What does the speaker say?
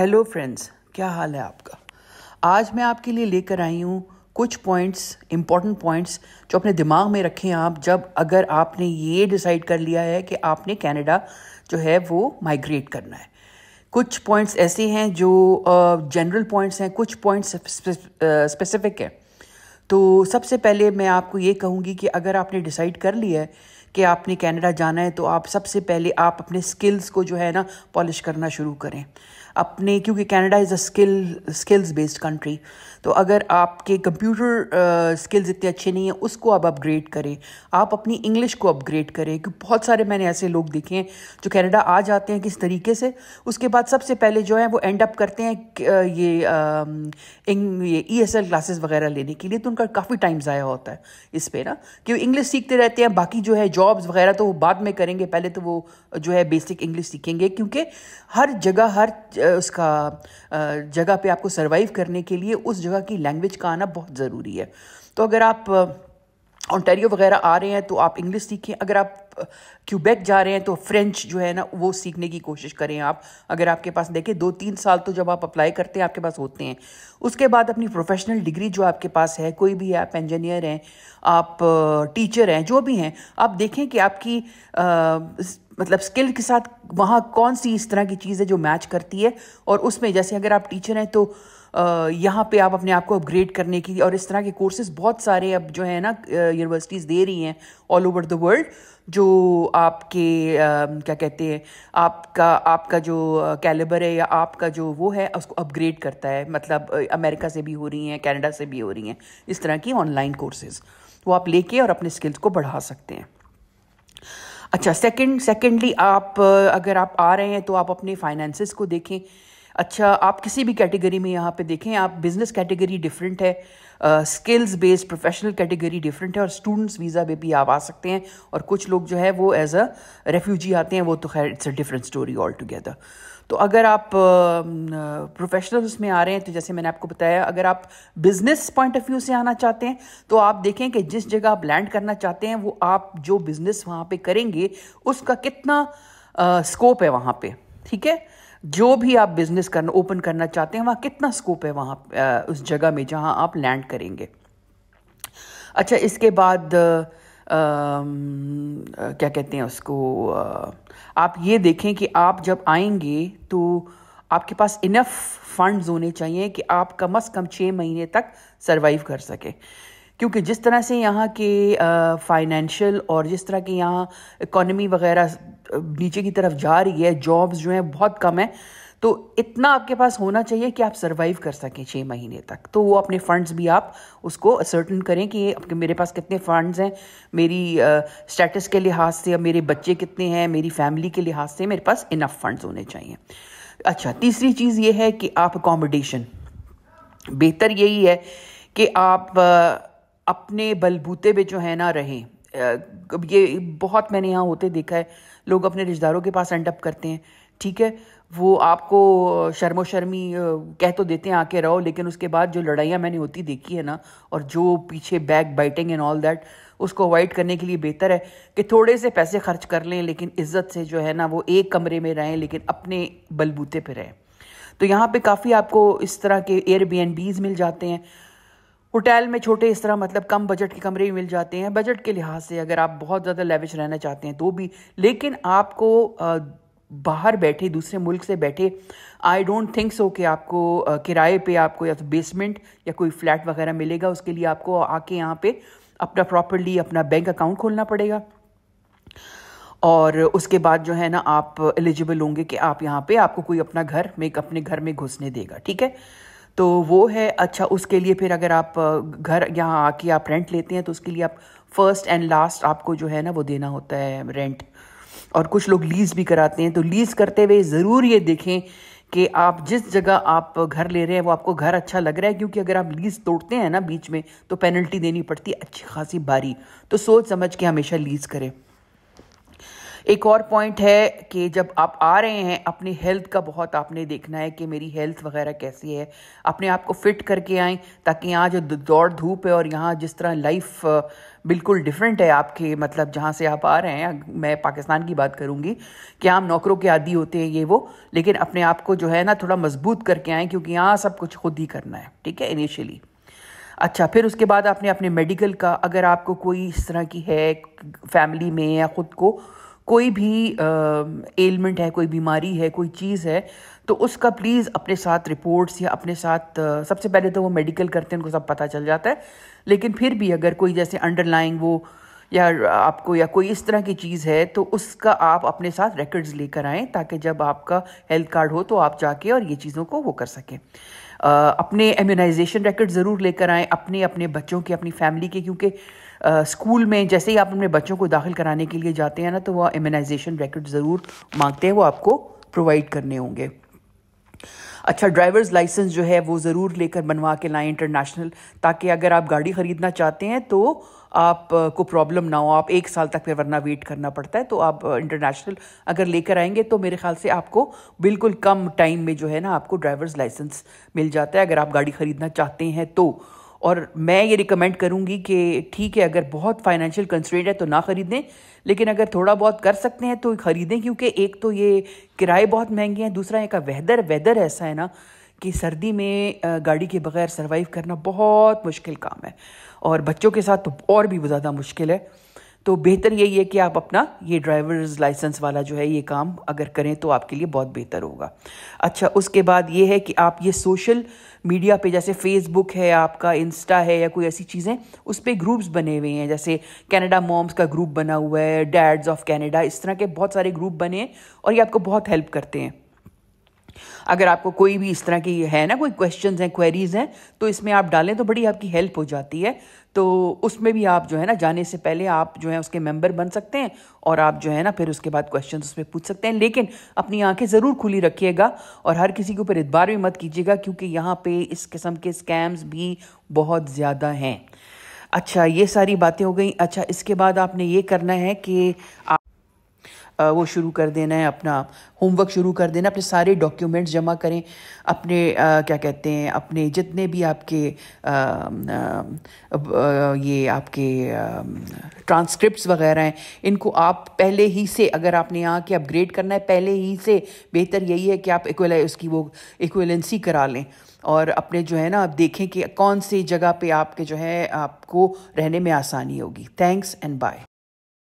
hello friends क्या हाल है आपका आज मैं आपके लिए लेकर आई हूँ कुछ पॉइंट्स इंपॉर्टेंट पॉइंट्स जो अपने दिमाग में रखें आप जब अगर आपने ये डिसाइड कर लिया है कि आपने कनाडा जो है वो माइग्रेट करना है कुछ पॉइंट्स ऐसे हैं जो जनरल uh, पॉइंट्स हैं कुछ पॉइंट्स स्पेसिफिक हैं तो सबसे पहले मैं आपको ये कहूँगी कि अगर आपने डिसाइड कर लिया है कि आपने कनाडा जाना है तो आप सबसे पहले आप अपने स्किल्स को जो है ना पॉलिश करना शुरू करें अपने क्योंकि Canada is a skill skills based country तो अगर आपके कंप्यूटर स्किल्स इतने अच्छे नहीं हैं उसको आप अपग्रेड करें आप अपनी इंग्लिश को अपग्रेड करें क्योंकि बहुत सारे मैंने ऐसे लोग देखे हैं जो कनाडा आ जाते हैं किस तरीके से उसके बाद सबसे पहले जो है वो एंड अप करते हैं ये ई एस एल क्लासेस वगैरह लेने के लिए तो उनका काफ़ी टाइम ज़ाया होता है इस पर ना कि इंग्लिश सीखते रहते हैं बाकी जो है जॉब्स वगैरह तो वो बाद में करेंगे पहले तो वो जो है बेसिक इंग्लिश सीखेंगे क्योंकि हर जगह हर उसका जगह पे आपको सर्वाइव करने के लिए उस जगह की लैंग्वेज का आना बहुत ज़रूरी है तो अगर आप ऑनटेरियो वगैरह आ रहे हैं तो आप इंग्लिश सीखें अगर आप क्यूबेक जा रहे हैं तो फ्रेंच जो है ना वो सीखने की कोशिश करें आप अगर आपके पास देखें दो तीन साल तो जब आप अप्लाई करते हैं आपके पास होते हैं उसके बाद अपनी प्रोफेशनल डिग्री जो आपके पास है कोई भी है आप इंजीनियर हैं आप टीचर हैं जो भी हैं आप देखें कि आपकी आ, मतलब स्किल के साथ वहाँ कौन सी इस तरह की चीज़ है जो मैच करती है और उसमें जैसे अगर आप टीचर हैं तो यहाँ पे आप अपने आप को अपग्रेड करने की और इस तरह के कोर्सेज बहुत सारे अब जो है ना यूनिवर्सिटीज़ दे रही हैं ऑल ओवर द वर्ल्ड जो आपके आ, क्या कहते हैं आपका आपका जो कैलिबर है या आपका जो वो है उसको अपग्रेड करता है मतलब अमेरिका से भी हो रही हैं कनाडा से भी हो रही हैं इस तरह की ऑनलाइन कोर्सेज़ वो आप लेके और अपने स्किल्स को बढ़ा सकते हैं अच्छा सेकंड सेकंडली आप अगर आप आ रहे हैं तो आप अपने फाइनेंसिस को देखें अच्छा आप किसी भी कैटेगरी में यहाँ पे देखें आप बिज़नेस कैटेगरी डिफरेंट है skills based professional category different है और स्टूडेंट्स वीज़ा पे भी आप आ सकते हैं और कुछ लोग जो है वो एज अ रेफ्यूजी आते हैं वो तो खैर it's a different story all together तो अगर आप प्रोफेशनल्स में आ रहे हैं तो जैसे मैंने आपको बताया अगर आप बिज़नेस पॉइंट ऑफ व्यू से आना चाहते हैं तो आप देखें कि जिस जगह आप लैंड करना चाहते हैं वो आप जो बिज़नेस वहाँ पे करेंगे उसका कितना स्कोप है वहाँ पे ठीक है जो भी आप बिजनेस करना ओपन करना चाहते हैं वहाँ कितना स्कोप है वहाँ उस जगह में जहाँ आप लैंड करेंगे अच्छा इसके बाद आ, क्या कहते हैं उसको आ, आप ये देखें कि आप जब आएंगे तो आपके पास इनफ फंड्स होने चाहिए कि आप कम अज़ कम छः महीने तक सरवाइव कर सकें क्योंकि जिस तरह से यहाँ के फाइनेंशियल और जिस तरह के यहाँ इकोनॉमी वगैरह नीचे की तरफ जा रही है जॉब्स जो हैं बहुत कम है तो इतना आपके पास होना चाहिए कि आप सर्वाइव कर सकें छः महीने तक तो वो अपने फंड्स भी आप उसको असर्टन करें कि आपके मेरे पास कितने फंड्स हैं मेरी स्टेटस के लिहाज से मेरे बच्चे कितने हैं मेरी फैमिली के लिहाज से मेरे पास इनफ फंड्स होने चाहिए अच्छा तीसरी चीज़ ये है कि आप अकोमोडेशन बेहतर यही है कि आप अपने बलबूते पे जो है ना रहें ये बहुत मैंने यहाँ होते देखा है लोग अपने रिश्तेदारों के पास एंड अप करते हैं ठीक है वो आपको शर्मो शर्मी कह तो देते हैं आके रहो लेकिन उसके बाद जो लड़ाइयाँ मैंने होती देखी है ना और जो पीछे backbiting and all that उसको अवॉइड करने के लिए बेहतर है कि थोड़े से पैसे खर्च कर लें लेकिन इज्जत से जो है ना वो एक कमरे में रहें लेकिन अपने बलबूते पर रहें तो यहाँ पे काफ़ी आपको इस तरह के एयर मिल जाते हैं होटल में छोटे इस तरह मतलब कम बजट के कमरे भी मिल जाते हैं बजट के लिहाज से अगर आप बहुत ज़्यादा लेविश रहना चाहते हैं तो भी लेकिन आपको बाहर बैठे दूसरे मुल्क से बैठे आई डोंट थिंक सो कि आपको किराए पे आपको या तो बेसमेंट या कोई फ्लैट वगैरह मिलेगा उसके लिए आपको आके यहाँ पे अपना प्रॉपरली अपना बैंक अकाउंट खोलना पड़ेगा और उसके बाद जो है ना आप एलिजिबल होंगे कि आप यहाँ पे आपको कोई अपना घर में अपने घर में घुसने देगा ठीक है तो वो है अच्छा उसके लिए फिर अगर आप घर यहाँ आके आप रेंट लेते हैं तो उसके लिए आप फर्स्ट एंड लास्ट आपको जो है ना वो देना होता है रेंट और कुछ लोग लीज़ भी कराते हैं तो लीज़ करते हुए ज़रूर ये देखें कि आप जिस जगह आप घर ले रहे हैं वो आपको घर अच्छा लग रहा है क्योंकि अगर आप लीज़ तोड़ते हैं ना बीच में तो पेनल्टी देनी पड़ती है अच्छी खासी बारी तो सोच समझ के हमेशा लीज़ करें एक और पॉइंट है कि जब आप आ रहे हैं अपनी हेल्थ का बहुत आपने देखना है कि मेरी हेल्थ वगैरह कैसी है अपने आप को फिट करके आए ताकि यहाँ जो दौड़ धूप है और यहाँ जिस तरह लाइफ बिल्कुल डिफरेंट है आपके मतलब जहाँ से आप आ रहे हैं मैं पाकिस्तान की बात करूँगी कि हम नौकरों के आदि होते हैं ये वो लेकिन अपने आप को जो है ना थोड़ा मजबूत करके आएँ क्योंकि यहाँ सब कुछ खुद ही करना है ठीक है इनिशियली अच्छा फिर उसके बाद आपने अपने मेडिकल का अगर आपको कोई इस तरह की है फैमिली में या ख़ुद को कोई भी एलमेंट है कोई बीमारी है कोई चीज़ है तो उसका प्लीज़ अपने साथ रिपोर्ट्स या अपने साथ सबसे पहले तो वो मेडिकल करते हैं उनको सब पता चल जाता है लेकिन फिर भी अगर कोई जैसे अंडरलाइंग वो या आपको या कोई इस तरह की चीज़ है तो उसका आप अपने साथ रिकॉर्ड्स लेकर आएँ ताकि जब आपका हेल्थ कार्ड हो तो आप जाके और ये चीज़ों को वो कर सकें अपने इम्यूनाइजेशन रिकॉर्ड ज़रूर लेकर आएँ अपने अपने बच्चों के अपनी फैमिली के क्योंकि स्कूल में जैसे ही आप अपने बच्चों को दाखिल कराने के लिए जाते हैं ना तो वह इम्यूनाइजेशन रिकॉर्ड ज़रूर मांगते हैं वो आपको प्रोवाइड करने होंगे अच्छा ड्राइवर्स लाइसेंस जो है वो ज़रूर लेकर बनवा के लाएं इंटरनेशनल ताकि अगर आप गाड़ी ख़रीदना चाहते हैं तो आप को प्रॉब्लम ना हो आप एक साल तक फिर वरना वेट करना पड़ता है तो आप इंटरनेशनल अगर लेकर आएंगे तो मेरे ख्याल से आपको बिल्कुल कम टाइम में जो है ना आपको ड्राइवर्स लाइसेंस मिल जाता है अगर आप गाड़ी ख़रीदना चाहते हैं तो और मैं ये रिकमेंड करूँगी कि ठीक है अगर बहुत फाइनेंशियल कंस्ट्रेंट है तो ना ख़रीदें लेकिन अगर थोड़ा बहुत कर सकते हैं तो ख़रीदें क्योंकि एक तो ये किराए बहुत महंगे हैं दूसरा एक वेदर वेदर ऐसा है ना कि सर्दी में गाड़ी के बगैर सर्वाइव करना बहुत मुश्किल काम है और बच्चों के साथ तो और भी ज़्यादा मुश्किल है तो बेहतर यही है कि आप अपना ये ड्राइवर्स लाइसेंस वाला जो है ये काम अगर करें तो आपके लिए बहुत बेहतर होगा अच्छा उसके बाद ये है कि आप ये सोशल मीडिया पे जैसे फेसबुक है आपका इंस्टा है या कोई ऐसी चीज़ें उस पर ग्रुप्स बने हुए हैं जैसे कनाडा मॉम्स का ग्रुप बना हुआ है डैड्स ऑफ कैनेडा इस तरह के बहुत सारे ग्रुप बने हैं और ये आपको बहुत हेल्प करते हैं अगर आपको कोई भी इस तरह की है ना कोई क्वेश्चन हैं क्वेरीज हैं तो इसमें आप डालें तो बड़ी आपकी हेल्प हो जाती है तो उसमें भी आप जो है ना जाने से पहले आप जो है उसके मेंबर बन सकते हैं और आप जो है ना फिर उसके बाद क्वेश्चन उसमें पूछ सकते हैं लेकिन अपनी आंखें ज़रूर खुली रखिएगा और हर किसी के ऊपर इतबार भी मत कीजिएगा क्योंकि यहाँ पर इस किस्म के स्कैम्स भी बहुत ज़्यादा हैं अच्छा ये सारी बातें हो गई अच्छा इसके बाद आपने ये करना है कि वो शुरू कर देना है अपना होमवर्क शुरू कर देना अपने सारे डॉक्यूमेंट्स जमा करें अपने आ, क्या कहते हैं अपने जितने भी आपके आ, आ, ये आपके ट्रांसक्रिप्ट्स वगैरह हैं इनको आप पहले ही से अगर आपने यहाँ के अपग्रेड करना है पहले ही से बेहतर यही है कि आप इक्वल उसकी वो इक्वलेंसी करा लें और अपने जो है ना आप देखें कि कौन सी जगह पे आपके जो है आपको रहने में आसानी होगी थैंक्स एंड बाय